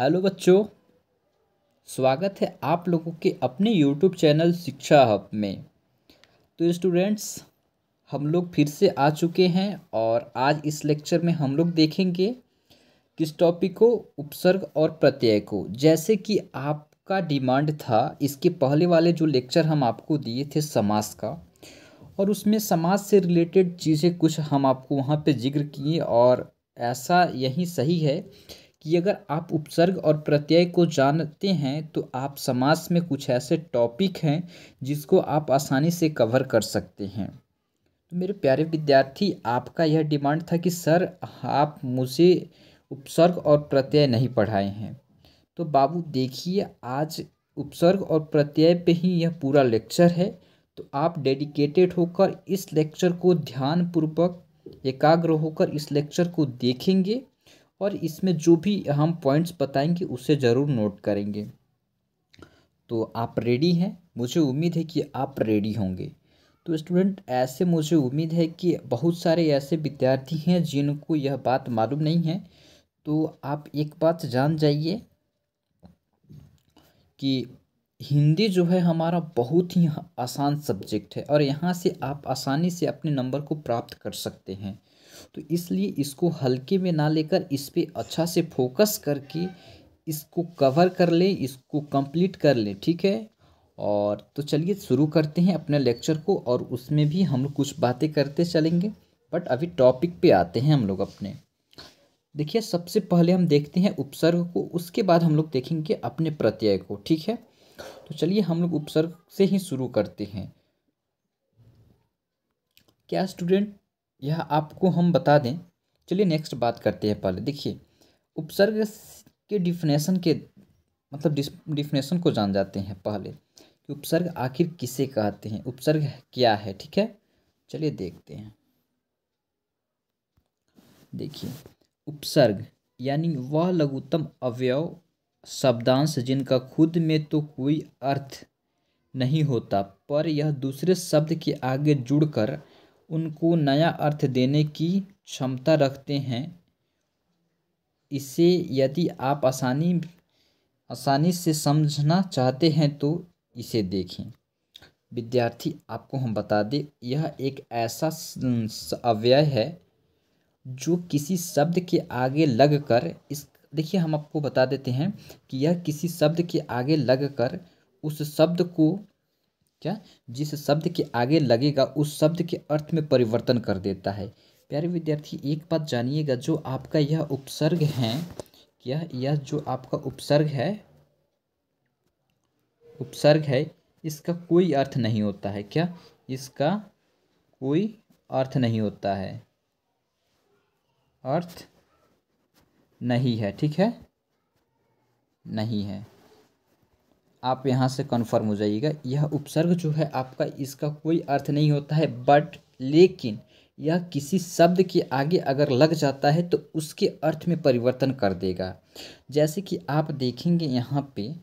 hello बच्चों स्वागत है आप लोगों के अपने यूट्यूब चैनल शिक्षा हब में तो स्टूडेंट्स हम लोग फिर से आ चुके हैं और आज इस लेक्चर में हम लोग देखेंगे किस टॉपिक को उपसर्ग और प्रत्यय को जैसे कि आपका डिमांड था इसके पहले वाले जो लेक्चर हम आपको दिए थे समाज का और उसमें समाज से रिलेटेड चीज़ें कुछ हम आपको वहाँ पे जिक्र किए और ऐसा यही सही है कि अगर आप उपसर्ग और प्रत्यय को जानते हैं तो आप समाज में कुछ ऐसे टॉपिक हैं जिसको आप आसानी से कवर कर सकते हैं तो मेरे प्यारे विद्यार्थी आपका यह डिमांड था कि सर आप मुझे उपसर्ग और प्रत्यय नहीं पढ़ाए हैं तो बाबू देखिए आज उपसर्ग और प्रत्यय पे ही यह पूरा लेक्चर है तो आप डेडिकेटेड होकर इस लेक्चर को ध्यानपूर्वक एकाग्र होकर इस लेक्चर को देखेंगे और इसमें जो भी हम पॉइंट्स बताएंगे उसे ज़रूर नोट करेंगे तो आप रेडी हैं मुझे उम्मीद है कि आप रेडी होंगे तो स्टूडेंट ऐसे मुझे उम्मीद है कि बहुत सारे ऐसे विद्यार्थी हैं जिनको यह बात मालूम नहीं है तो आप एक बात जान जाइए कि हिंदी जो है हमारा बहुत ही आसान सब्जेक्ट है और यहाँ से आप आसानी से अपने नंबर को प्राप्त कर सकते हैं तो इसलिए इसको हल्के में ना लेकर इस पर अच्छा से फोकस करके इसको कवर कर लें इसको कंप्लीट कर लें ठीक है और तो चलिए शुरू करते हैं अपने लेक्चर को और उसमें भी हम कुछ बातें करते चलेंगे बट अभी टॉपिक पे आते हैं हम लोग अपने देखिए सबसे पहले हम देखते हैं उपसर्ग को उसके बाद हम लोग देखेंगे अपने प्रत्यय को ठीक है तो चलिए हम लोग उपसर्ग से ही शुरू करते हैं क्या स्टूडेंट यह आपको हम बता दें चलिए नेक्स्ट बात करते हैं पहले देखिए उपसर्ग के डिफिनेशन के मतलब डिफिनेशन को जान जाते हैं पहले कि उपसर्ग आखिर किसे कहते हैं उपसर्ग क्या है ठीक है चलिए देखते हैं देखिए उपसर्ग यानी वह लघुतम अवयव शब्दांश जिनका खुद में तो कोई अर्थ नहीं होता पर यह दूसरे शब्द के आगे जुड़कर उनको नया अर्थ देने की क्षमता रखते हैं इसे यदि आप आसानी आसानी से समझना चाहते हैं तो इसे देखें विद्यार्थी आपको हम बता दें यह एक ऐसा अव्यय है जो किसी शब्द के आगे लगकर इस देखिए हम आपको बता देते हैं कि यह किसी शब्द के आगे लगकर उस शब्द को क्या जिस शब्द के आगे लगेगा उस शब्द के अर्थ में परिवर्तन कर देता है प्यारे विद्यार्थी एक बात जानिएगा जो आपका यह उपसर्ग है क्या यह जो आपका उपसर्ग है उपसर्ग है इसका कोई अर्थ नहीं होता है क्या इसका कोई अर्थ नहीं होता है अर्थ नहीं है ठीक है नहीं है आप यहाँ से कन्फर्म हो जाइएगा यह उपसर्ग जो है आपका इसका कोई अर्थ नहीं होता है बट लेकिन यह किसी शब्द के आगे अगर लग जाता है तो उसके अर्थ में परिवर्तन कर देगा जैसे कि आप देखेंगे यहाँ पे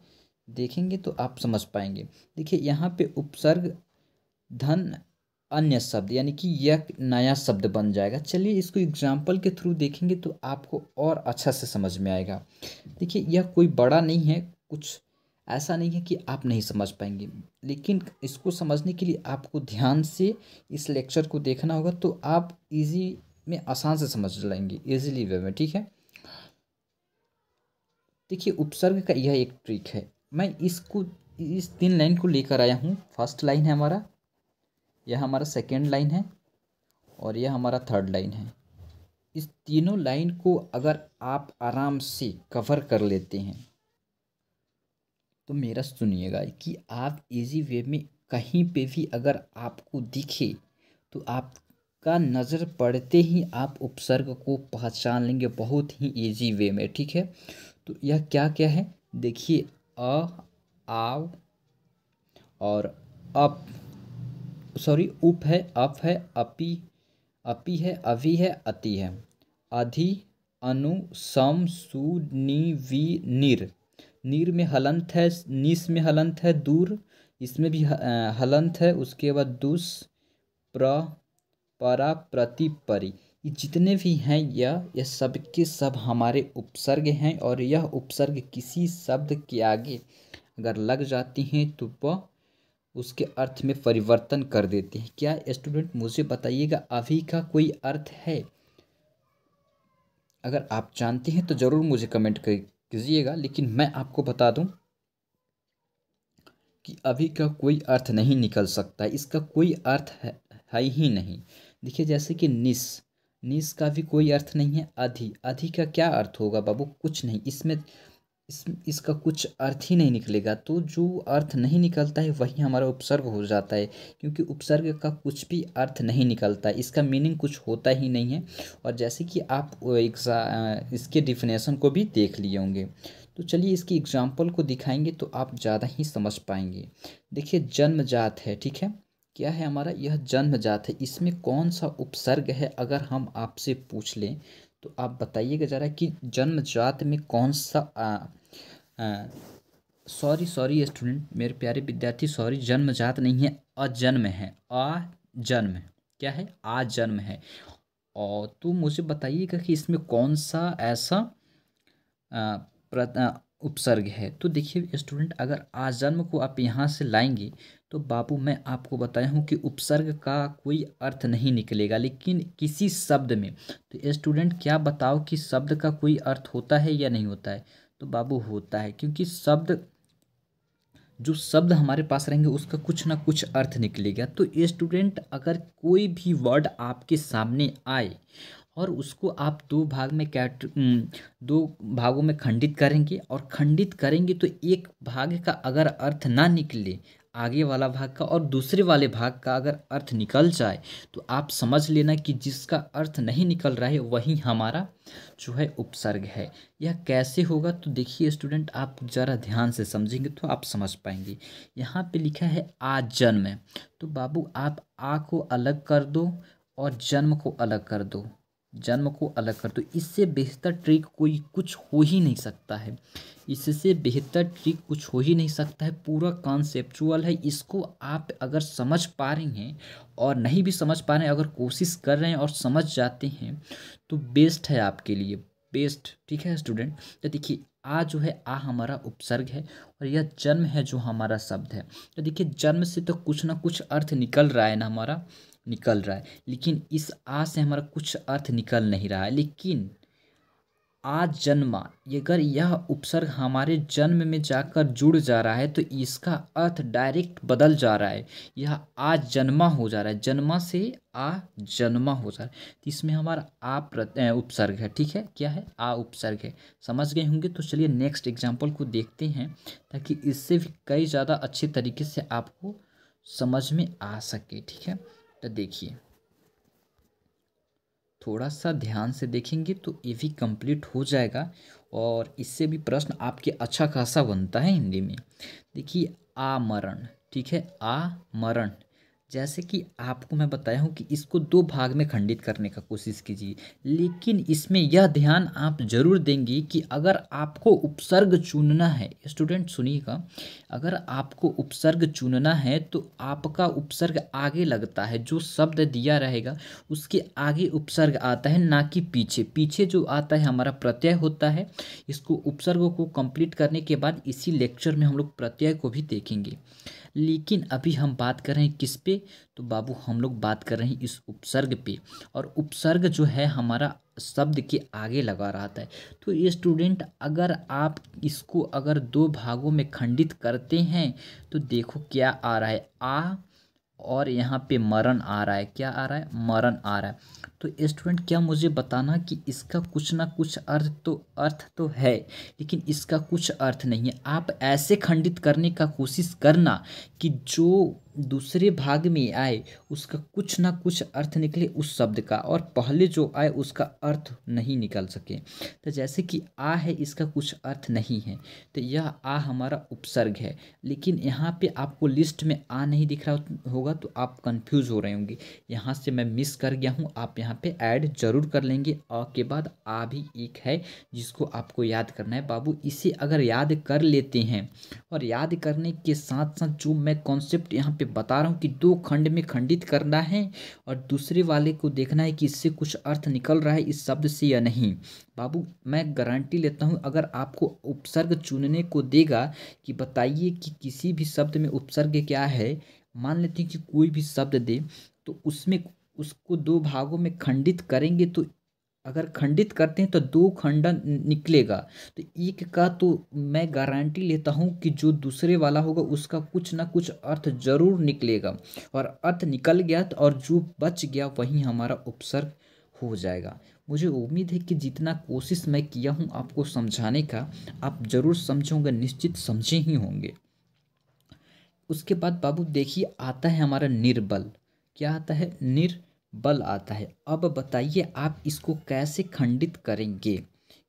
देखेंगे तो आप समझ पाएंगे देखिए यहाँ पे उपसर्ग धन अन्य शब्द यानी कि यह नया शब्द बन जाएगा चलिए इसको एग्जाम्पल के थ्रू देखेंगे तो आपको और अच्छा से समझ में आएगा देखिए यह कोई बड़ा नहीं है कुछ ऐसा नहीं है कि आप नहीं समझ पाएंगे लेकिन इसको समझने के लिए आपको ध्यान से इस लेक्चर को देखना होगा तो आप इजी में आसान से समझ लाएंगे इजीली वे में ठीक है देखिए उपसर्ग का यह एक ट्रिक है मैं इसको इस तीन लाइन को लेकर आया हूँ फर्स्ट लाइन है हमारा यह हमारा सेकेंड लाइन है और यह हमारा थर्ड लाइन है इस तीनों लाइन को अगर आप आराम से कवर कर लेते हैं तो मेरा सुनिएगा कि आप इजी वे में कहीं पे भी अगर आपको दिखे तो आपका नज़र पड़ते ही आप उपसर्ग को पहचान लेंगे बहुत ही इजी वे में ठीक है तो यह क्या क्या है देखिए अ आव और अप सॉरी उप है अप है अपी अपी है अभी है अति है अधि अनु सम सु नि वी निर नीर में हलंत है नीस में हलंत है दूर इसमें भी हलंत है उसके बाद दुस प्र परा प्रति परि ये जितने भी हैं यह यह सब के सब हमारे उपसर्ग हैं और यह उपसर्ग किसी शब्द के आगे अगर लग जाती हैं तो वह उसके अर्थ में परिवर्तन कर देते हैं क्या स्टूडेंट मुझे बताइएगा अभी का कोई अर्थ है अगर आप जानते हैं तो ज़रूर मुझे कमेंट कर कीजिएगा लेकिन मैं आपको बता दूं कि अभी का कोई अर्थ नहीं निकल सकता इसका कोई अर्थ है, है ही नहीं देखिए जैसे कि निस निस का भी कोई अर्थ नहीं है अधि अधि का क्या अर्थ होगा बाबू कुछ नहीं इसमें इस इसका कुछ अर्थ ही नहीं निकलेगा तो जो अर्थ नहीं निकलता है वही हमारा उपसर्ग हो जाता है क्योंकि उपसर्ग का कुछ भी अर्थ नहीं निकलता है इसका मीनिंग कुछ होता ही नहीं है और जैसे कि आप एग्जा इसके डिफिनेशन को भी देख लिए होंगे तो चलिए इसकी एग्जाम्पल को दिखाएंगे तो आप ज़्यादा ही समझ पाएंगे देखिए जन्म है ठीक है क्या है हमारा यह जन्म है इसमें कौन सा उपसर्ग है अगर हम आपसे पूछ लें तो आप बताइएगा ज़रा कि जन्मजात में कौन सा सॉरी सॉरी स्टूडेंट मेरे प्यारे विद्यार्थी सॉरी जन्मजात नहीं है अजन्म है अजन्म क्या है आजन्म है और तो मुझे बताइएगा कि इसमें कौन सा ऐसा उपसर्ग है तो देखिए स्टूडेंट अगर आजन्म को आप यहाँ से लाएंगे तो बाबू मैं आपको बताया हूँ कि उपसर्ग का कोई अर्थ नहीं निकलेगा लेकिन किसी शब्द में तो स्टूडेंट क्या बताओ कि शब्द का कोई अर्थ होता है या नहीं होता है तो बाबू होता है क्योंकि शब्द जो शब्द हमारे पास रहेंगे उसका कुछ ना कुछ अर्थ निकलेगा तो स्टूडेंट अगर कोई भी वर्ड आपके सामने आए और उसको आप दो भाग में कैट दो भागों में खंडित करेंगे और खंडित करेंगे तो एक भाग का अगर अर्थ ना निकले आगे वाला भाग का और दूसरे वाले भाग का अगर अर्थ निकल जाए तो आप समझ लेना कि जिसका अर्थ नहीं निकल रहा है वही हमारा जो है उपसर्ग है यह कैसे होगा तो देखिए स्टूडेंट आप ज़रा ध्यान से समझेंगे तो आप समझ पाएंगे यहाँ पे लिखा है आ जन्म तो बाबू आप आ को अलग कर दो और जन्म को अलग कर दो जन्म को अलग कर दो इससे बेहतर ट्रिक कोई कुछ हो ही नहीं सकता है इससे बेहतर ट्रिक कुछ हो ही नहीं सकता है पूरा कॉन्सेप्चुअल है इसको आप अगर समझ पा रहे हैं और नहीं भी समझ पा रहे हैं अगर कोशिश कर रहे हैं और समझ जाते हैं तो बेस्ट है आपके लिए पेस्ट ठीक है स्टूडेंट तो देखिए आ जो है आ हमारा उपसर्ग है और यह जन्म है जो हमारा शब्द है तो देखिए जन्म से तो कुछ ना कुछ अर्थ निकल रहा है ना हमारा निकल रहा है लेकिन इस आ से हमारा कुछ अर्थ निकल नहीं रहा है लेकिन आज जन्मा अगर यह उपसर्ग हमारे जन्म में जाकर जुड़ जा रहा है तो इसका अर्थ डायरेक्ट बदल जा रहा है यह आज जन्मा हो जा रहा है जन्मा से आ जन्मा हो जा रहा है तो इसमें हमारा आ उपसर्ग है ठीक है क्या है आ उपसर्ग है समझ गए होंगे तो चलिए नेक्स्ट एग्जाम्पल को देखते हैं ताकि इससे भी कई ज़्यादा अच्छे तरीके से आपको समझ में आ सके ठीक है तो देखिए थोड़ा सा ध्यान से देखेंगे तो ये भी कंप्लीट हो जाएगा और इससे भी प्रश्न आपके अच्छा खासा बनता है हिंदी में देखिए आमरण ठीक है आमरण जैसे कि आपको मैं बताया हूँ कि इसको दो भाग में खंडित करने का कोशिश कीजिए लेकिन इसमें यह ध्यान आप जरूर देंगी कि अगर आपको उपसर्ग चुनना है स्टूडेंट सुनिएगा अगर आपको उपसर्ग चुनना है तो आपका उपसर्ग आगे लगता है जो शब्द दिया रहेगा उसके आगे उपसर्ग आता है ना कि पीछे पीछे जो आता है हमारा प्रत्यय होता है इसको उपसर्ग को कंप्लीट करने के बाद इसी लेक्चर में हम लोग प्रत्यय को भी देखेंगे लेकिन अभी हम बात कर रहे हैं किस पे तो बाबू हम लोग बात कर रहे हैं इस उपसर्ग पे और उपसर्ग जो है हमारा शब्द के आगे लगा रहता है तो ये स्टूडेंट अगर आप इसको अगर दो भागों में खंडित करते हैं तो देखो क्या आ रहा है आ और यहाँ पे मरण आ रहा है क्या आ रहा है मरण आ रहा है तो स्टूडेंट क्या मुझे बताना कि इसका कुछ ना कुछ अर्थ तो अर्थ तो है लेकिन इसका कुछ अर्थ नहीं है आप ऐसे खंडित करने का कोशिश करना कि जो दूसरे भाग में आए उसका कुछ ना कुछ अर्थ निकले उस शब्द का और पहले जो आए उसका अर्थ नहीं निकल सके तो जैसे कि आ है इसका कुछ अर्थ नहीं है तो यह आ हमारा उपसर्ग है लेकिन यहाँ पे आपको लिस्ट में आ नहीं दिख रहा होगा तो आप कंफ्यूज हो रहे होंगे यहाँ से मैं मिस कर गया हूँ आप यहाँ यहाँ पे ऐड जरूर कर लेंगे अ के बाद आ भी एक है जिसको आपको याद करना है बाबू इसे अगर याद कर लेते हैं और याद करने के साथ साथ जो मैं कॉन्सेप्ट यहाँ पे बता रहा हूँ कि दो खंड में खंडित करना है और दूसरे वाले को देखना है कि इससे कुछ अर्थ निकल रहा है इस शब्द से या नहीं बाबू मैं गारंटी लेता हूँ अगर आपको उपसर्ग चुनने को देगा कि बताइए कि किसी भी शब्द में उपसर्ग क्या है मान लेते हैं कि कोई भी शब्द दे तो उसमें उसको दो भागों में खंडित करेंगे तो अगर खंडित करते हैं तो दो खंडन निकलेगा तो एक का तो मैं गारंटी लेता हूँ कि जो दूसरे वाला होगा उसका कुछ ना कुछ अर्थ जरूर निकलेगा और अर्थ निकल गया तो और जो बच गया वही हमारा उपसर्ग हो जाएगा मुझे उम्मीद है कि जितना कोशिश मैं किया हूँ आपको समझाने का आप ज़रूर समझोगे निश्चित समझे ही होंगे उसके बाद बाबू देखिए आता है हमारा निर्बल क्या आता है निर्बल आता है अब बताइए आप इसको कैसे खंडित करेंगे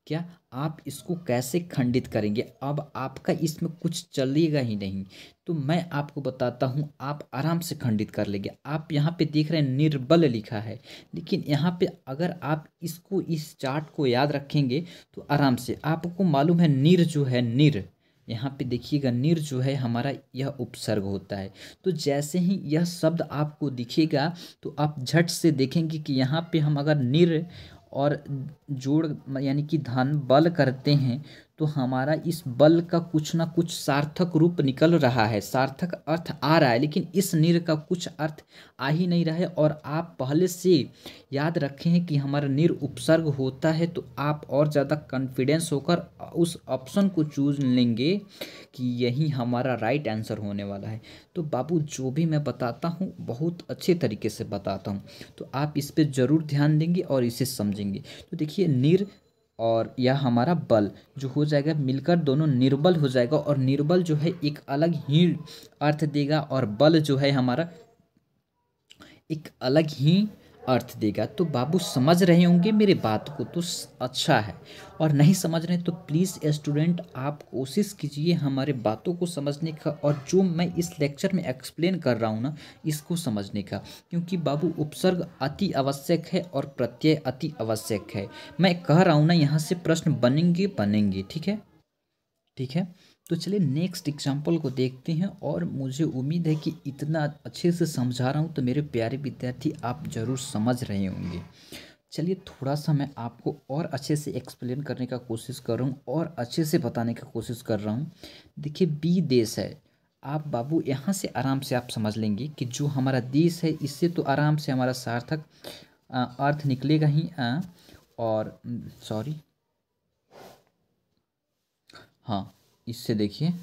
क्या आप इसको कैसे खंडित करेंगे अब आपका इसमें कुछ चलेगा ही नहीं तो मैं आपको बताता हूँ आप आराम से खंडित कर लेंगे आप यहाँ पे देख रहे हैं निर्बल लिखा है लेकिन यहाँ पे अगर आप इसको इस चार्ट को याद रखेंगे तो आराम से आपको मालूम है निर जो है निर यहाँ पे देखिएगा निर जो है हमारा यह उपसर्ग होता है तो जैसे ही यह शब्द आपको दिखेगा तो आप झट से देखेंगे कि यहाँ पे हम अगर निर और जोड़ यानी कि धन बल करते हैं तो हमारा इस बल का कुछ ना कुछ सार्थक रूप निकल रहा है सार्थक अर्थ आ रहा है लेकिन इस निर का कुछ अर्थ आ ही नहीं रहा है और आप पहले से याद रखे हैं कि हमारा निर उपसर्ग होता है तो आप और ज़्यादा कॉन्फिडेंस होकर उस ऑप्शन को चूज लेंगे कि यही हमारा राइट आंसर होने वाला है तो बाबू जो भी मैं बताता हूँ बहुत अच्छे तरीके से बताता हूँ तो आप इस पर ज़रूर ध्यान देंगे और इसे समझेंगे तो देखिए निर और यह हमारा बल जो हो जाएगा मिलकर दोनों निर्बल हो जाएगा और निर्बल जो है एक अलग ही अर्थ देगा और बल जो है हमारा एक अलग ही अर्थ देगा तो बाबू समझ रहे होंगे मेरे बात को तो अच्छा है और नहीं समझ रहे तो प्लीज़ स्टूडेंट आप कोशिश कीजिए हमारे बातों को समझने का और जो मैं इस लेक्चर में एक्सप्लेन कर रहा हूँ ना इसको समझने का क्योंकि बाबू उपसर्ग अति आवश्यक है और प्रत्यय अति आवश्यक है मैं कह रहा हूँ ना यहाँ से प्रश्न बनेंगे बनेंगे ठीक है ठीक है तो चलिए नेक्स्ट एग्जाम्पल को देखते हैं और मुझे उम्मीद है कि इतना अच्छे से समझा रहा हूँ तो मेरे प्यारे विद्यार्थी आप ज़रूर समझ रहे होंगे चलिए थोड़ा सा मैं आपको और अच्छे से एक्सप्लेन करने का कोशिश कर रहा हूँ और अच्छे से बताने का कोशिश कर रहा हूँ देखिए बी देश है आप बाबू यहाँ से आराम से आप समझ लेंगे कि जो हमारा देश है इससे तो आराम से हमारा सार्थक अर्थ निकलेगा ही आ, और सॉरी हाँ इससे देखिए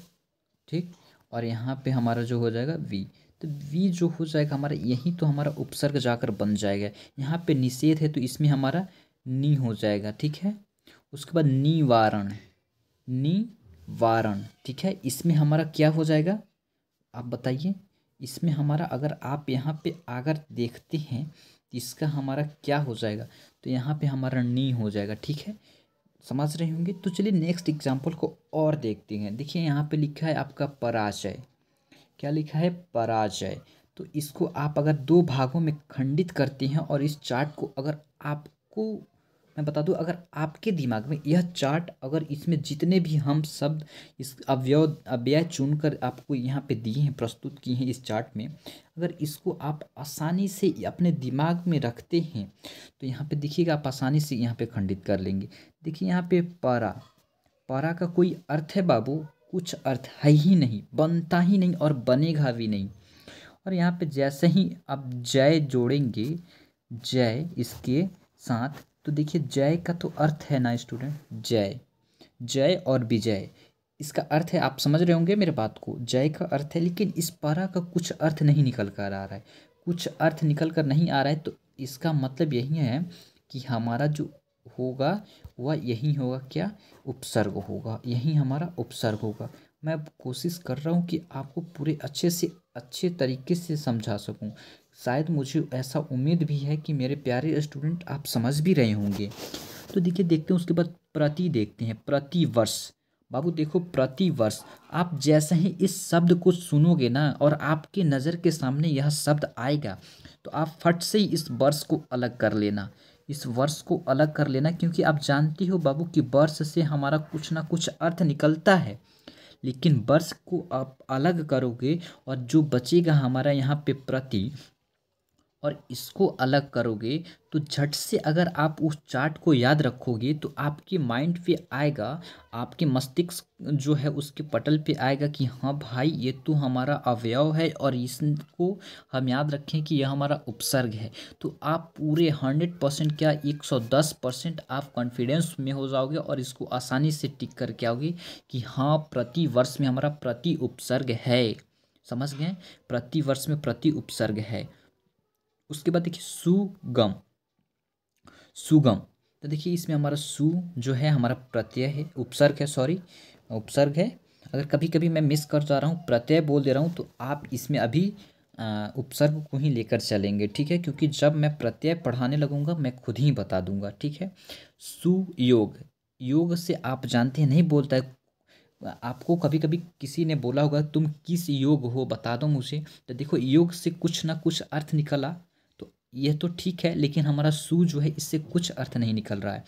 ठीक और यहाँ पे हमारा जो हो जाएगा वी तो वी जो हो जाएगा हमारा यही तो हमारा उपसर्ग जाकर बन जाएगा यहाँ पे निषेध है तो इसमें हमारा नी हो जाएगा ठीक है उसके बाद निवारण निवारण ठीक है इसमें हमारा क्या हो जाएगा आप बताइए इसमें हमारा अगर आप यहाँ पे अगर देखते हैं तो इसका हमारा क्या हो जाएगा तो यहाँ पे हमारा नी हो जाएगा ठीक है समझ रहे होंगे तो चलिए नेक्स्ट एग्जाम्पल को और देखते हैं देखिए यहाँ पे लिखा है आपका पराजय क्या लिखा है पराजय तो इसको आप अगर दो भागों में खंडित करते हैं और इस चार्ट को अगर आपको मैं बता दूं अगर आपके दिमाग में यह चार्ट अगर इसमें जितने भी हम शब्द इस अव्यय अव्यय चुनकर आपको यहाँ पे दिए हैं प्रस्तुत किए हैं इस चार्ट में अगर इसको आप आसानी से अपने दिमाग में रखते हैं तो यहाँ पे देखिएगा आप आसानी से यहाँ पे खंडित कर लेंगे देखिए यहाँ पे परा परा का कोई अर्थ है बाबू कुछ अर्थ है ही नहीं बनता ही नहीं और बनेगा भी नहीं और यहाँ पर जैसे ही आप जय जोड़ेंगे जय इसके साथ तो देखिए जय का तो अर्थ है ना स्टूडेंट जय जय और विजय इसका अर्थ है आप समझ रहे होंगे मेरे बात को जय का अर्थ है लेकिन इस पारा का कुछ अर्थ नहीं निकल कर आ रहा है कुछ अर्थ निकल कर नहीं आ रहा है तो इसका मतलब यही है कि हमारा जो होगा वह यही होगा क्या उपसर्ग होगा यही हमारा उपसर्ग होगा मैं कोशिश कर रहा हूँ कि आपको पूरे अच्छे से अच्छे तरीके से समझा सकूँ शायद मुझे ऐसा उम्मीद भी है कि मेरे प्यारे स्टूडेंट आप समझ भी रहे होंगे तो देखिए देखते हैं उसके बाद प्रति देखते हैं प्रति वर्ष बाबू देखो प्रति वर्ष आप जैसे ही इस शब्द को सुनोगे ना और आपके नज़र के सामने यह शब्द आएगा तो आप फट से ही इस वर्ष को अलग कर लेना इस वर्ष को अलग कर लेना क्योंकि आप जानती हो बाबू कि वर्ष से हमारा कुछ ना कुछ अर्थ निकलता है लेकिन वर्ष को आप अलग करोगे और जो बचेगा हमारा यहाँ पे प्रति और इसको अलग करोगे तो झट से अगर आप उस चार्ट को याद रखोगे तो आपके माइंड पे आएगा आपके मस्तिष्क जो है उसके पटल पे आएगा कि हाँ भाई ये तो हमारा अवयव है और इसको हम याद रखें कि यह हमारा उपसर्ग है तो आप पूरे हंड्रेड परसेंट क्या एक सौ दस परसेंट आप कॉन्फिडेंस में हो जाओगे और इसको आसानी से टिक करके आओगे कि हाँ प्रति वर्ष में हमारा प्रति उपसर्ग है समझ गए प्रति वर्ष में प्रति उपसर्ग है उसके बाद देखिए सुगम सुगम तो देखिए इसमें हमारा सु जो है हमारा प्रत्यय है उपसर्ग है सॉरी उपसर्ग है अगर कभी कभी मैं मिस कर जा रहा हूँ प्रत्यय बोल दे रहा हूँ तो आप इसमें अभी उपसर्ग को ही लेकर चलेंगे ठीक है क्योंकि जब मैं प्रत्यय पढ़ाने लगूंगा मैं खुद ही बता दूंगा ठीक है सुयोग योग से आप जानते हैं नहीं बोलता है आपको कभी कभी किसी ने बोला होगा तुम किस योग हो बता दो मुझे तो देखो योग से कुछ ना कुछ अर्थ निकला यह तो ठीक है लेकिन हमारा सू जो है इससे कुछ अर्थ नहीं निकल रहा है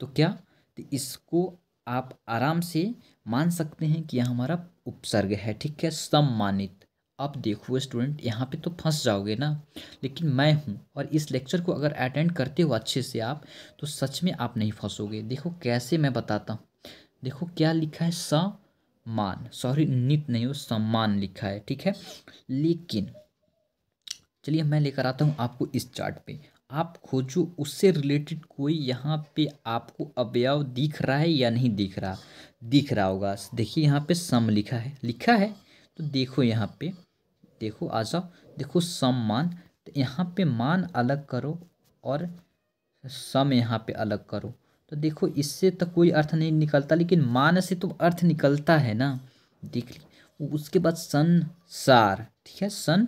तो क्या तो इसको आप आराम से मान सकते हैं कि यह हमारा उपसर्ग है ठीक है सम्मानित आप देखो स्टूडेंट यहाँ पे तो फंस जाओगे ना लेकिन मैं हूँ और इस लेक्चर को अगर अटेंड करते हो अच्छे से आप तो सच में आप नहीं फंसोगे देखो कैसे मैं बताता हूँ देखो क्या लिखा है सम्मान सॉरी नित नहीं हो सम्मान लिखा है ठीक है लेकिन चलिए मैं लेकर आता हूँ आपको इस चार्ट पे आप खोजो उससे रिलेटेड कोई यहाँ पे आपको अवयव दिख रहा है या नहीं दिख रहा दिख रहा होगा देखिए यहाँ पे सम लिखा है लिखा है तो देखो यहाँ पे देखो आ जाओ देखो सम मान तो यहाँ पे मान अलग करो और सम यहाँ पे अलग करो तो देखो इससे तो कोई अर्थ नहीं निकलता लेकिन मान से तो अर्थ निकलता है ना देख ली उसके बाद सन सार ठीक है सन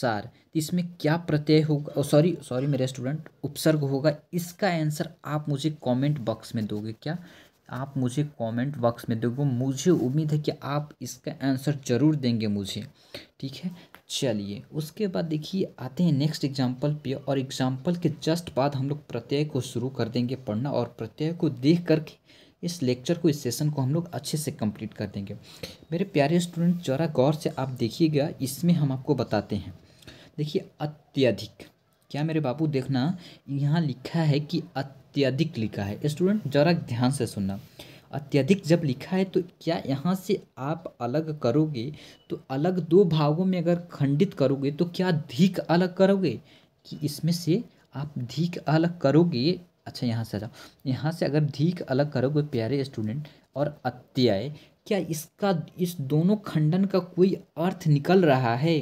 सार तो इसमें क्या प्रत्यय होगा सॉरी सॉरी मेरे स्टूडेंट उपसर्ग होगा इसका आंसर आप मुझे कमेंट बॉक्स में दोगे क्या आप मुझे कमेंट बॉक्स में दोगे मुझे उम्मीद है कि आप इसका आंसर ज़रूर देंगे मुझे ठीक है चलिए उसके बाद देखिए आते हैं नेक्स्ट एग्जाम्पल पे और एग्जाम्पल के जस्ट बाद हम लोग प्रत्यय को शुरू कर देंगे पढ़ना और प्रत्यय को देख करके इस लेक्चर को इस सेशन को हम लोग अच्छे से कंप्लीट कर देंगे मेरे प्यारे स्टूडेंट ज़रा गौर से आप देखिएगा इसमें हम आपको बताते हैं देखिए अत्यधिक क्या मेरे बाबू देखना यहाँ लिखा है कि अत्यधिक लिखा है स्टूडेंट ज़रा ध्यान से सुनना अत्यधिक जब लिखा है तो क्या यहाँ से आप अलग करोगे तो अलग दो भागों में अगर खंडित करोगे तो क्या धिक अलग करोगे कि इसमें से आप धिक अलग करोगे अच्छा यहाँ से आ जाओ यहाँ से अगर धिक अलग करोगे प्यारे स्टूडेंट और अत्यय क्या इसका इस दोनों खंडन का कोई अर्थ निकल रहा है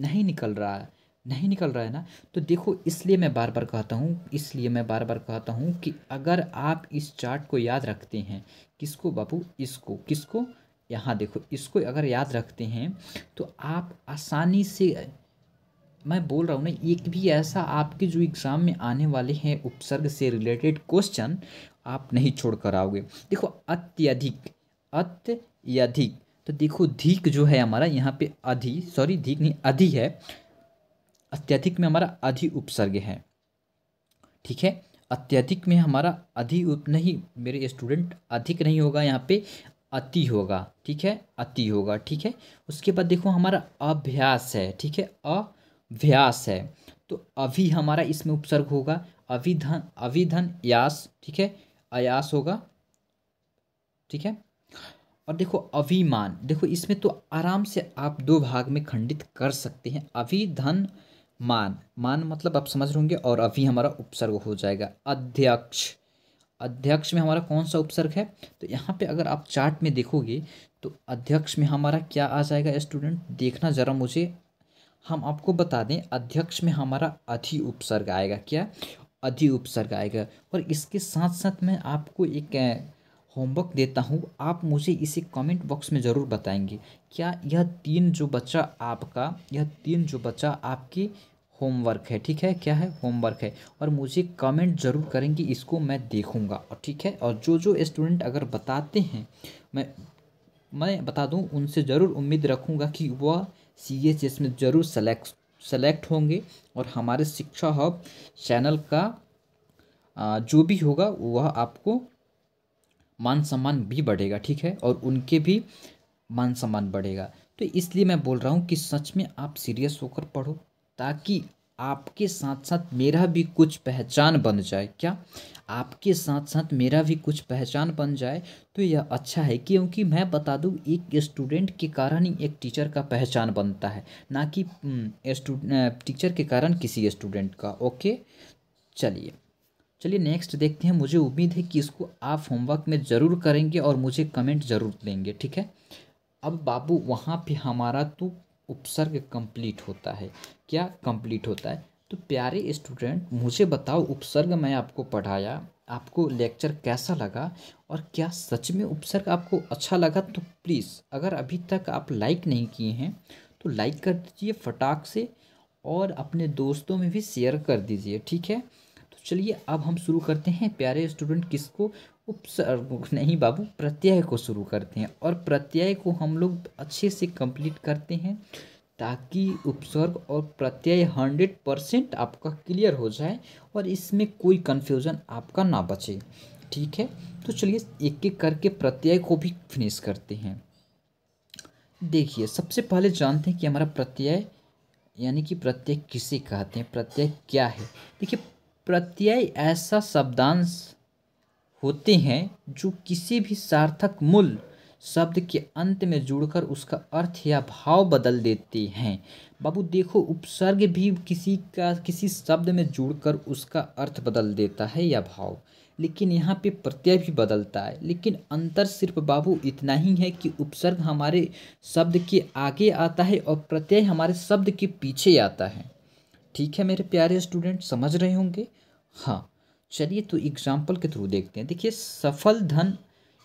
नहीं निकल रहा है नहीं निकल रहा है ना तो देखो इसलिए मैं बार बार कहता हूँ इसलिए मैं बार बार कहता हूँ कि अगर आप इस चार्ट को याद रखते हैं किसको बापू इसको किसको यहाँ देखो इसको अगर याद रखते हैं तो आप आसानी से मैं बोल रहा हूँ ना एक भी ऐसा आपके जो एग्ज़ाम में आने वाले हैं उपसर्ग से रिलेटेड क्वेश्चन आप नहीं छोड़ कर आओगे देखो अत्यधिक अत्यधिक तो देखो धीक जो है हमारा यहाँ पे अधि सॉरी धीक नहीं अधि है अत्यधिक में हमारा अधि उपसर्ग है ठीक है अत्यधिक में हमारा अधि उप नहीं मेरे स्टूडेंट अधिक नहीं होगा यहाँ पे अति होगा ठीक है अति होगा ठीक है उसके बाद देखो हमारा अभ्यास है ठीक है अभ्यास है तो अभी हमारा इसमें उपसर्ग होगा अभिधन अभिधन यास ठीक है अयास होगा ठीक है और देखो अभिमान देखो इसमें तो आराम से आप दो भाग में खंडित कर सकते हैं अभिधन मान मान मतलब आप समझ होंगे और अभी हमारा उपसर्ग हो जाएगा अध्यक्ष अध्यक्ष में हमारा कौन सा उपसर्ग है तो यहाँ पे अगर आप चार्ट में देखोगे तो अध्यक्ष में हमारा क्या आ जाएगा स्टूडेंट देखना ज़रा मुझे हम आपको बता दें अध्यक्ष में हमारा अधि उपसर्ग आएगा क्या अधि उपसर्ग आएगा और इसके साथ साथ मैं आपको एक होमवर्क देता हूँ आप मुझे इसे कमेंट बॉक्स में ज़रूर बताएंगे क्या यह तीन जो बच्चा आपका यह तीन जो बच्चा आपकी होमवर्क है ठीक है क्या है होमवर्क है और मुझे कमेंट ज़रूर करेंगे इसको मैं देखूँगा और ठीक है और जो जो स्टूडेंट अगर बताते हैं मैं मैं बता दूँ उनसे ज़रूर उम्मीद रखूँगा कि वह सी एच एस में ज़रूर सेलेक्ट सेलेक्ट होंगे और हमारे शिक्षा हब चैनल का जो भी होगा वह आपको मान सम्मान भी बढ़ेगा ठीक है और उनके भी मान सम्मान बढ़ेगा तो इसलिए मैं बोल रहा हूँ कि सच में आप सीरियस होकर पढ़ो ताकि आपके साथ साथ मेरा भी कुछ पहचान बन जाए क्या आपके साथ साथ मेरा भी कुछ पहचान बन जाए तो यह अच्छा है क्योंकि मैं बता दूँ एक स्टूडेंट के कारण ही एक टीचर का पहचान बनता है ना कि हम्म, टीचर के कारण किसी स्टूडेंट का ओके चलिए चलिए नेक्स्ट देखते हैं मुझे उम्मीद है कि इसको आप होमवर्क में ज़रूर करेंगे और मुझे कमेंट ज़रूर देंगे ठीक है अब बाबू वहाँ पे हमारा तो उपसर्ग कंप्लीट होता है क्या कंप्लीट होता है तो प्यारे स्टूडेंट मुझे बताओ उपसर्ग मैं आपको पढ़ाया आपको लेक्चर कैसा लगा और क्या सच में उपसर्ग आपको अच्छा लगा तो प्लीज़ अगर अभी तक आप लाइक नहीं किए हैं तो लाइक कर दीजिए फटाक से और अपने दोस्तों में भी शेयर कर दीजिए ठीक है चलिए अब हम शुरू करते हैं प्यारे स्टूडेंट किसको उपसर्ग नहीं बाबू प्रत्यय को शुरू करते हैं और प्रत्यय को हम लोग अच्छे से कंप्लीट करते हैं ताकि उपसर्ग और प्रत्यय हंड्रेड परसेंट आपका क्लियर हो जाए और इसमें कोई कन्फ्यूज़न आपका ना बचे ठीक है तो चलिए एक एक करके प्रत्यय को भी फिनिश करते हैं देखिए सबसे पहले जानते हैं कि हमारा प्रत्यय यानी कि प्रत्यय किसे कहते हैं प्रत्यय क्या है देखिए प्रत्यय ऐसा शब्दांश होते हैं जो किसी भी सार्थक मूल शब्द के अंत में जुड़कर उसका अर्थ या भाव बदल देते हैं बाबू देखो उपसर्ग भी किसी का किसी शब्द में जुड़कर उसका अर्थ बदल देता है या भाव लेकिन यहाँ पे प्रत्यय भी बदलता है लेकिन अंतर सिर्फ बाबू इतना ही है कि उपसर्ग हमारे शब्द के आगे आता है और प्रत्यय हमारे शब्द के पीछे आता है ठीक है मेरे प्यारे स्टूडेंट समझ रहे होंगे हाँ चलिए तो एग्जाम्पल के थ्रू देखते हैं देखिए सफल धन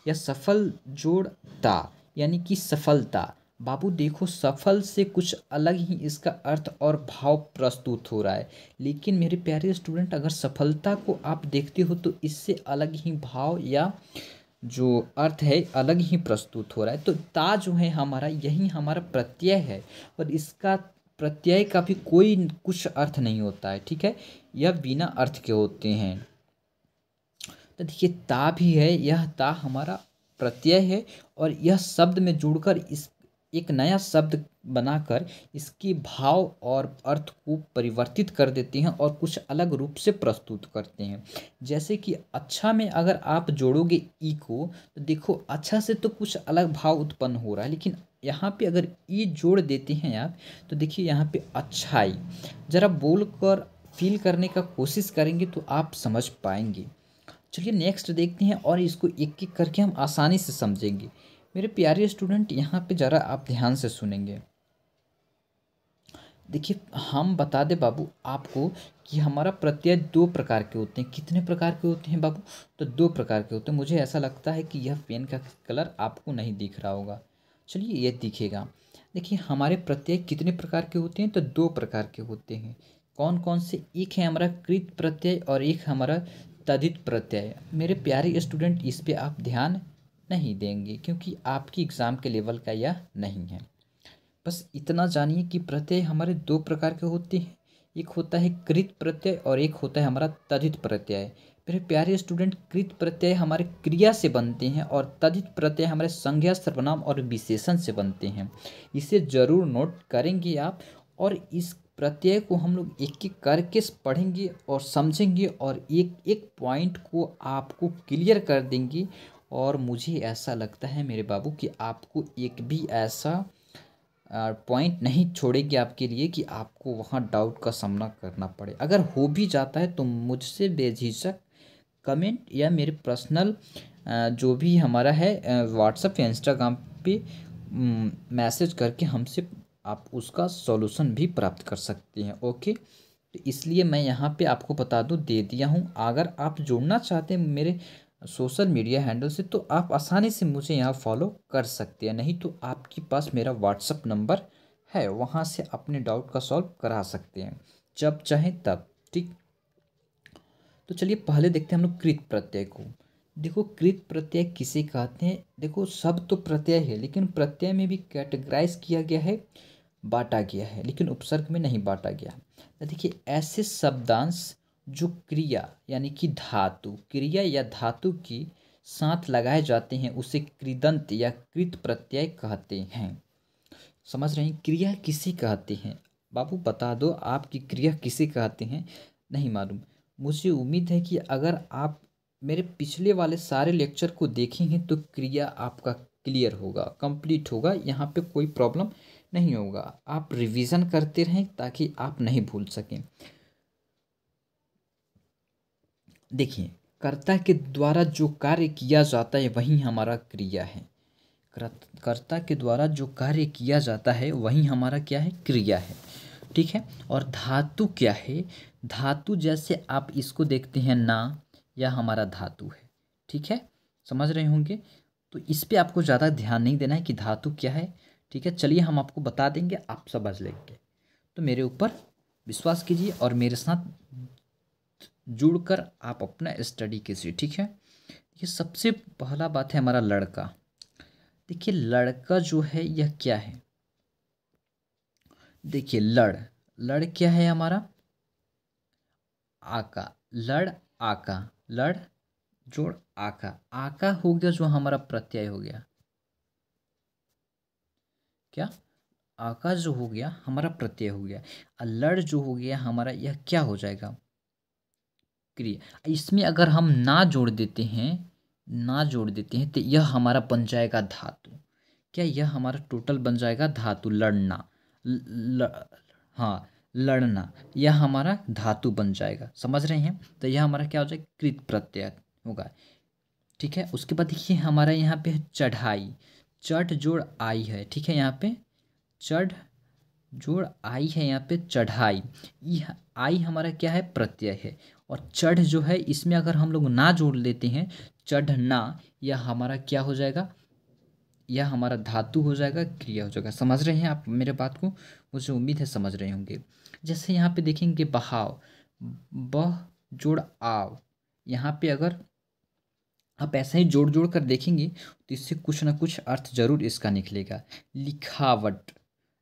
या सफल जोड़ता यानी कि सफलता बाबू देखो सफल से कुछ अलग ही इसका अर्थ और भाव प्रस्तुत हो रहा है लेकिन मेरे प्यारे स्टूडेंट अगर सफलता को आप देखते हो तो इससे अलग ही भाव या जो अर्थ है अलग ही प्रस्तुत हो रहा है तो ता जो है हमारा यही हमारा प्रत्यय है और इसका प्रत्यय का भी कोई कुछ अर्थ नहीं होता है ठीक है यह बिना अर्थ के होते हैं तो देखिए ता भी है यह ता हमारा प्रत्यय है और यह शब्द में जुड़कर इस एक नया शब्द बनाकर इसकी भाव और अर्थ को परिवर्तित कर देते हैं और कुछ अलग रूप से प्रस्तुत करते हैं जैसे कि अच्छा में अगर आप जोड़ोगे ई को तो देखो अच्छा से तो कुछ अलग भाव उत्पन्न हो रहा है लेकिन यहाँ पे अगर ई जोड़ देते हैं आप तो देखिए यहाँ पे अच्छाई ज़रा बोल कर फील करने का कोशिश करेंगे तो आप समझ पाएंगे चलिए नेक्स्ट देखते हैं और इसको एक एक करके हम आसानी से समझेंगे मेरे प्यारे स्टूडेंट यहाँ पे ज़रा आप ध्यान से सुनेंगे देखिए हम बता दें बाबू आपको कि हमारा प्रत्यय दो प्रकार के होते हैं कितने प्रकार के होते हैं बाबू तो दो प्रकार के होते हैं मुझे ऐसा लगता है कि यह पेन का कलर आपको नहीं दिख रहा होगा चलिए ये दिखेगा देखिए हमारे प्रत्यय कितने प्रकार के होते हैं तो दो प्रकार के होते हैं कौन कौन से एक है हमारा कृत प्रत्यय और एक हमारा तदित प्रत्यय मेरे प्यारे स्टूडेंट इस पर आप ध्यान नहीं देंगे क्योंकि आपकी एग्ज़ाम के लेवल का यह नहीं है बस इतना जानिए कि प्रत्यय हमारे दो प्रकार के होते हैं एक होता है कृत प्रत्यय और एक होता है हमारा तदित प्रत्यय मेरे प्यारे स्टूडेंट कृत प्रत्यय हमारे क्रिया से बनते हैं और तदित प्रत्यय हमारे संज्ञा सर्वनाम और विशेषण से बनते हैं इसे जरूर नोट करेंगे आप और इस प्रत्यय को हम लोग एक एक करके पढ़ेंगे और समझेंगे और एक एक पॉइंट को आपको क्लियर कर देंगे और मुझे ऐसा लगता है मेरे बाबू कि आपको एक भी ऐसा पॉइंट नहीं छोड़ेगी आपके लिए कि आपको वहाँ डाउट का सामना करना पड़े अगर हो भी जाता है तो मुझसे बेझिझक कमेंट या मेरे पर्सनल जो भी हमारा है व्हाट्सअप या इंस्टाग्राम पे मैसेज करके हमसे आप उसका सॉल्यूशन भी प्राप्त कर सकते हैं ओके तो इसलिए मैं यहाँ पे आपको बता दूँ दे दिया हूँ अगर आप जुड़ना चाहते हैं मेरे सोशल मीडिया हैंडल से तो आप आसानी से मुझे यहाँ फॉलो कर सकते हैं नहीं तो आपके पास मेरा व्हाट्सअप नंबर है वहाँ से अपने डाउट का सॉल्व करा सकते हैं जब चाहें तब ठीक तो चलिए पहले देखते हैं हम लोग कृत प्रत्यय को देखो कृत प्रत्यय किसे कहते हैं देखो सब तो प्रत्यय है लेकिन प्रत्यय में भी कैटेगराइज किया गया है बांटा गया है लेकिन उपसर्ग में नहीं बांटा गया तो देखिए ऐसे शब्दांश जो क्रिया यानी कि धातु क्रिया या धातु की साथ लगाए जाते हैं उसे कृदंत या कृत प्रत्यय कहते हैं समझ रहे हैं क्रिया किसे कहते हैं बाबू बता दो आपकी क्रिया किसे कहते हैं नहीं मालूम मुझे उम्मीद है कि अगर आप मेरे पिछले वाले सारे लेक्चर को देखेंगे तो क्रिया आपका क्लियर होगा कंप्लीट होगा यहाँ पे कोई प्रॉब्लम नहीं होगा आप रिवीजन करते रहें ताकि आप नहीं भूल सकें देखिए कर्ता के द्वारा जो कार्य किया जाता है वही हमारा क्रिया है कर्ता के द्वारा जो कार्य किया जाता है वही हमारा क्या है क्रिया है ठीक है और धातु क्या है धातु जैसे आप इसको देखते हैं ना या हमारा धातु है ठीक है समझ रहे होंगे तो इस पर आपको ज़्यादा ध्यान नहीं देना है कि धातु क्या है ठीक है चलिए हम आपको बता देंगे आप समझ लेंगे तो मेरे ऊपर विश्वास कीजिए और मेरे साथ जुड़कर आप अपना स्टडी कीजिए ठीक है ये सबसे पहला बात है हमारा लड़का देखिए लड़का जो है यह क्या है देखिए लड़ लड़ क्या है हमारा आका लड़ आका लड़ जोड़ आका आका हो गया जो हमारा प्रत्यय हो गया क्या आका जो हो गया हमारा प्रत्यय हो गया लड़ जो हो गया हमारा यह क्या हो जाएगा क्रिया इसमें अगर हम ना जोड़ देते हैं ना जोड़ देते हैं तो यह हमारा बन जाएगा धातु क्या यह हमारा टोटल बन जाएगा धातु लड़ना ल, हाँ लड़ना यह हमारा धातु बन जाएगा समझ रहे हैं तो यह हमारा क्या हो जाएगा कृत प्रत्यय होगा ठीक है उसके बाद देखिए हमारा यहाँ पे चढ़ाई चढ़ जोड़ आई है ठीक है यहाँ पे चढ़ जोड़ आई है यहाँ पे चढ़ाई यह आई हमारा क्या है प्रत्यय है और चढ़ जो है इसमें अगर हम लोग ना जोड़ लेते हैं चढ़ना यह हमारा क्या हो जाएगा या हमारा धातु हो जाएगा क्रिया हो जाएगा समझ रहे हैं आप मेरे बात को मुझे उम्मीद है समझ रहे होंगे जैसे यहाँ पे देखेंगे बहाव बह जोड़ आव यहाँ पे अगर आप ऐसा ही जोड़ जोड़ कर देखेंगे तो इससे कुछ ना कुछ अर्थ जरूर इसका निकलेगा लिखावट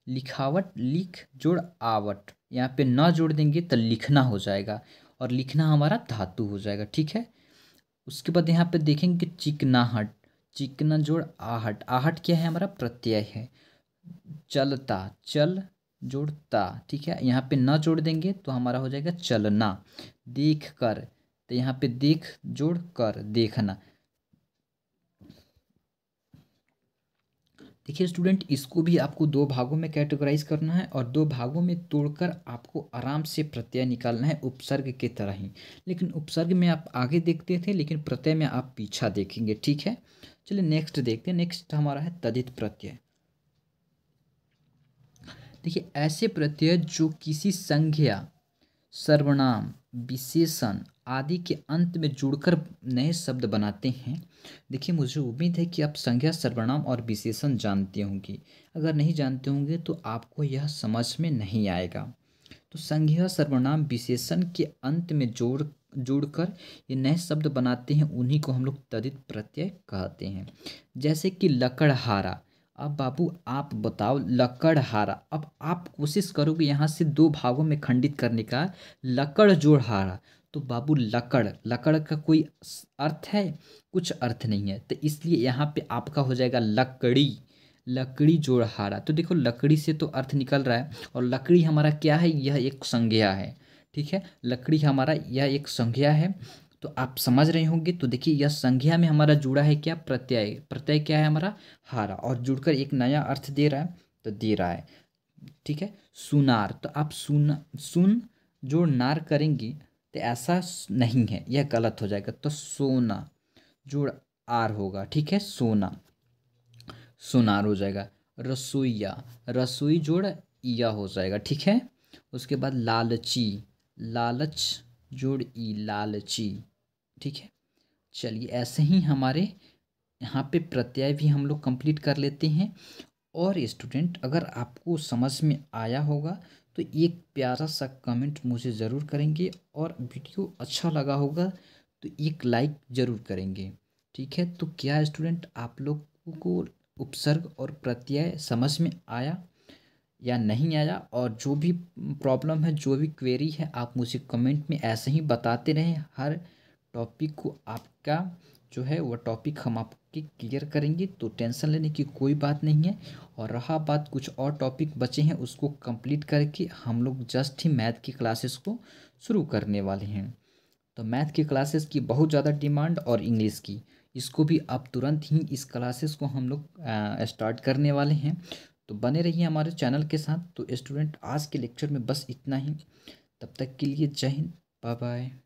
लिखावट लिख जोड़ आवट यहाँ पे ना जोड़ देंगे तो लिखना हो जाएगा और लिखना हमारा धातु हो जाएगा ठीक है उसके बाद यहाँ पे देखेंगे चिकनाहट चिकना जोड़ आहट आहट क्या है हमारा प्रत्यय है चलता चल जोड़ता ठीक है यहाँ पे न जोड़ देंगे तो हमारा हो जाएगा चलना देख कर तो यहाँ पे देख जोड़ कर देखना देखिए स्टूडेंट इसको भी आपको दो भागों में कैटेगराइज करना है और दो भागों में तोड़कर आपको आराम से प्रत्यय निकालना है उपसर्ग के तरह ही लेकिन उपसर्ग में आप आगे देखते थे लेकिन प्रत्यय में आप पीछा देखेंगे ठीक है चलिए नेक्स्ट देखते हैं नेक्स्ट हमारा है तदित प्रत्यय देखिए ऐसे प्रत्यय जो किसी संज्ञा सर्वनाम विशेषण आदि के अंत में जुड़कर नए शब्द बनाते हैं देखिए मुझे उम्मीद है कि आप संज्ञा सर्वनाम और विशेषण जानते होंगे अगर नहीं जानते होंगे तो आपको यह समझ में नहीं आएगा तो संज्ञा सर्वनाम विशेषण के अंत में जोड़ जोड़कर ये नए शब्द बनाते हैं उन्हीं को हम लोग तदित प्रत्यय कहते हैं जैसे कि लकड़हारा अब बाबू आप बताओ लकड़हारा अब आप कोशिश करो कि यहाँ से दो भागों में खंडित करने का लकड़ जोड़हारा तो बाबू लकड़ लकड़ का कोई अर्थ है कुछ अर्थ नहीं है तो इसलिए यहाँ पे आपका हो जाएगा लकड़ी लकड़ी जोड़हारा तो देखो लकड़ी से तो अर्थ निकल रहा है और लकड़ी हमारा क्या है यह एक संज्ञा है ठीक है लकड़ी हमारा यह एक संज्ञा है तो आप समझ रहे होंगे तो देखिए यह संज्ञा में हमारा जुड़ा है क्या प्रत्यय प्रत्यय क्या है हमारा हारा और जुड़कर एक नया अर्थ दे रहा है तो दे रहा है ठीक है सुनार तो आप सुन सुन जो नार करेंगे तो ऐसा नहीं है यह गलत हो जाएगा तो सोना जोड़ आर होगा ठीक है सोना सोनार हो जाएगा रसोईया रसोई जोड़ या हो जाएगा ठीक है उसके बाद लालची लालच जोड़ ई लालची ठीक है चलिए ऐसे ही हमारे यहाँ पे प्रत्यय भी हम लोग कंप्लीट कर लेते हैं और स्टूडेंट अगर आपको समझ में आया होगा तो एक प्यारा सा कमेंट मुझे ज़रूर करेंगे और वीडियो अच्छा लगा होगा तो एक लाइक ज़रूर करेंगे ठीक है तो क्या स्टूडेंट आप लोग को उपसर्ग और प्रत्यय समझ में आया या नहीं आया और जो भी प्रॉब्लम है जो भी क्वेरी है आप मुझे कमेंट में ऐसे ही बताते रहें हर टॉपिक को आपका जो है वह टॉपिक हम आपके क्लियर करेंगे तो टेंशन लेने की कोई बात नहीं है और रहा बात कुछ और टॉपिक बचे हैं उसको कंप्लीट करके हम लोग जस्ट ही मैथ की क्लासेस को शुरू करने वाले हैं तो मैथ की क्लासेस की बहुत ज़्यादा डिमांड और इंग्लिश की इसको भी आप तुरंत ही इस क्लासेस को हम लोग स्टार्ट करने वाले हैं तो बने रहिए हमारे चैनल के साथ तो स्टूडेंट आज के लेक्चर में बस इतना ही तब तक के लिए जय हिंद बाय बाय